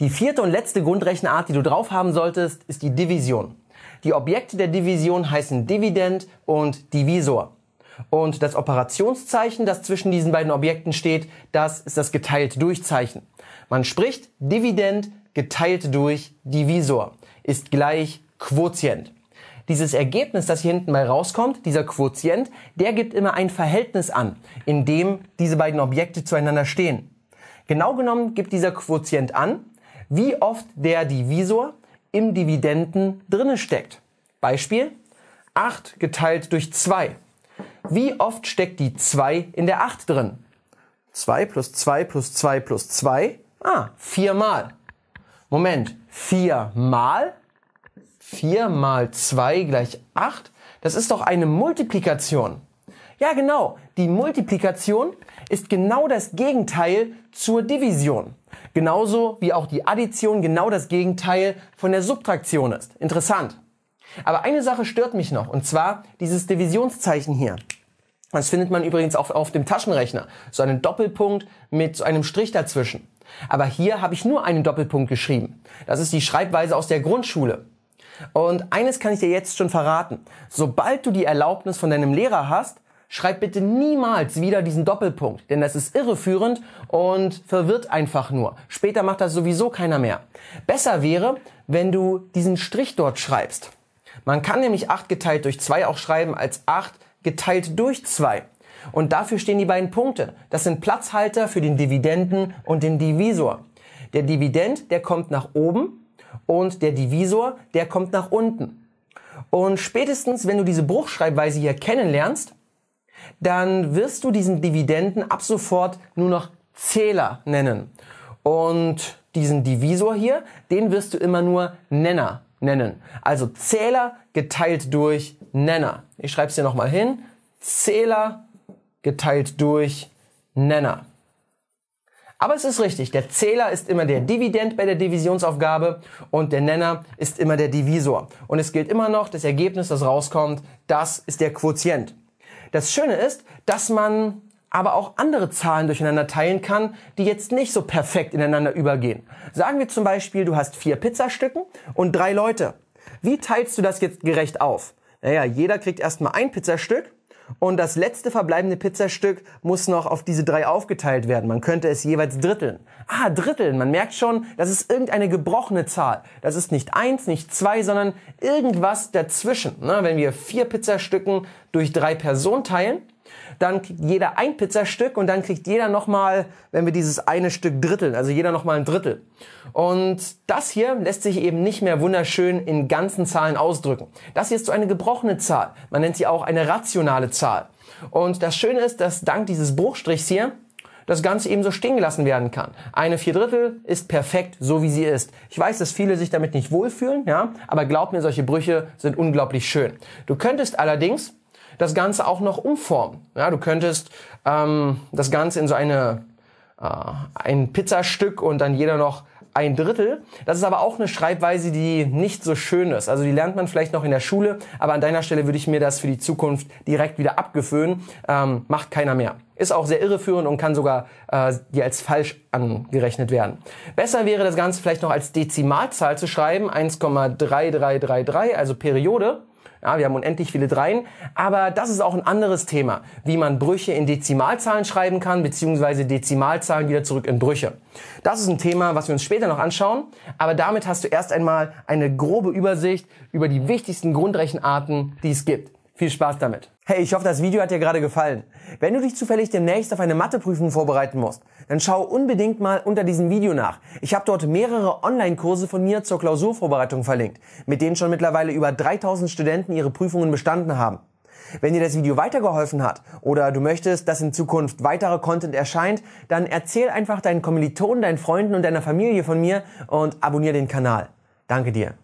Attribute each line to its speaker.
Speaker 1: Die vierte und letzte Grundrechenart, die du drauf haben solltest, ist die Division. Die Objekte der Division heißen Dividend und Divisor. Und das Operationszeichen, das zwischen diesen beiden Objekten steht, das ist das geteilte Durchzeichen. Man spricht Dividend geteilt durch Divisor ist gleich Quotient. Dieses Ergebnis, das hier hinten mal rauskommt, dieser Quotient, der gibt immer ein Verhältnis an, in dem diese beiden Objekte zueinander stehen. Genau genommen gibt dieser Quotient an, wie oft der Divisor im Dividenden drinne steckt. Beispiel 8 geteilt durch 2. Wie oft steckt die 2 in der 8 drin? 2 plus 2 plus 2 plus 2. Ah, viermal. Moment, viermal? 4 mal 2 gleich 8? Das ist doch eine Multiplikation. Ja, genau. Die Multiplikation ist genau das Gegenteil zur Division. Genauso wie auch die Addition genau das Gegenteil von der Subtraktion ist. Interessant. Aber eine Sache stört mich noch, und zwar dieses Divisionszeichen hier. Das findet man übrigens auch auf dem Taschenrechner. So einen Doppelpunkt mit so einem Strich dazwischen. Aber hier habe ich nur einen Doppelpunkt geschrieben. Das ist die Schreibweise aus der Grundschule. Und eines kann ich dir jetzt schon verraten. Sobald du die Erlaubnis von deinem Lehrer hast, schreib bitte niemals wieder diesen Doppelpunkt, denn das ist irreführend und verwirrt einfach nur. Später macht das sowieso keiner mehr. Besser wäre, wenn du diesen Strich dort schreibst. Man kann nämlich 8 geteilt durch 2 auch schreiben als 8 geteilt durch 2. Und dafür stehen die beiden Punkte. Das sind Platzhalter für den Dividenden und den Divisor. Der Dividend, der kommt nach oben und der Divisor, der kommt nach unten. Und spätestens, wenn du diese Bruchschreibweise hier kennenlernst, dann wirst du diesen Dividenden ab sofort nur noch Zähler nennen. Und diesen Divisor hier, den wirst du immer nur Nenner nennen. Also Zähler geteilt durch Nenner. Ich schreibe es dir nochmal hin. Zähler geteilt durch Nenner. Aber es ist richtig, der Zähler ist immer der Dividend bei der Divisionsaufgabe und der Nenner ist immer der Divisor. Und es gilt immer noch, das Ergebnis, das rauskommt, das ist der Quotient. Das Schöne ist, dass man aber auch andere Zahlen durcheinander teilen kann, die jetzt nicht so perfekt ineinander übergehen. Sagen wir zum Beispiel, du hast vier Pizzastücken und drei Leute. Wie teilst du das jetzt gerecht auf? Naja, jeder kriegt erstmal ein Pizzastück und das letzte verbleibende Pizzastück muss noch auf diese drei aufgeteilt werden. Man könnte es jeweils dritteln. Ah, dritteln. Man merkt schon, das ist irgendeine gebrochene Zahl. Das ist nicht eins, nicht zwei, sondern irgendwas dazwischen. Na, ne, wenn wir vier Pizzastücken durch drei Personen teilen, dann kriegt jeder ein Pizzastück und dann kriegt jeder nochmal, wenn wir dieses eine Stück dritteln, also jeder nochmal ein Drittel. Und das hier lässt sich eben nicht mehr wunderschön in ganzen Zahlen ausdrücken. Das hier ist so eine gebrochene Zahl. Man nennt sie auch eine rationale Zahl. Und das Schöne ist, dass dank dieses Bruchstrichs hier das Ganze eben so stehen gelassen werden kann. Eine Viertel ist perfekt, so wie sie ist. Ich weiß, dass viele sich damit nicht wohlfühlen, ja, aber glaub mir, solche Brüche sind unglaublich schön. Du könntest allerdings das Ganze auch noch umformen. Ja, du könntest ähm, das Ganze in so eine, äh, ein Pizzastück und dann jeder noch ein Drittel. Das ist aber auch eine Schreibweise, die nicht so schön ist. Also die lernt man vielleicht noch in der Schule, aber an deiner Stelle würde ich mir das für die Zukunft direkt wieder abgewöhnen. Ähm, macht keiner mehr. Ist auch sehr irreführend und kann sogar äh, dir als falsch angerechnet werden. Besser wäre das Ganze vielleicht noch als Dezimalzahl zu schreiben, 1,3333, also Periode. Ja, wir haben unendlich viele Dreien. Aber das ist auch ein anderes Thema, wie man Brüche in Dezimalzahlen schreiben kann, beziehungsweise Dezimalzahlen wieder zurück in Brüche. Das ist ein Thema, was wir uns später noch anschauen. Aber damit hast du erst einmal eine grobe Übersicht über die wichtigsten Grundrechenarten, die es gibt. Viel Spaß damit. Hey, ich hoffe, das Video hat dir gerade gefallen. Wenn du dich zufällig demnächst auf eine Matheprüfung vorbereiten musst, dann schau unbedingt mal unter diesem Video nach. Ich habe dort mehrere Online-Kurse von mir zur Klausurvorbereitung verlinkt, mit denen schon mittlerweile über 3000 Studenten ihre Prüfungen bestanden haben. Wenn dir das Video weitergeholfen hat oder du möchtest, dass in Zukunft weiterer Content erscheint, dann erzähl einfach deinen Kommilitonen, deinen Freunden und deiner Familie von mir und abonniere den Kanal. Danke dir.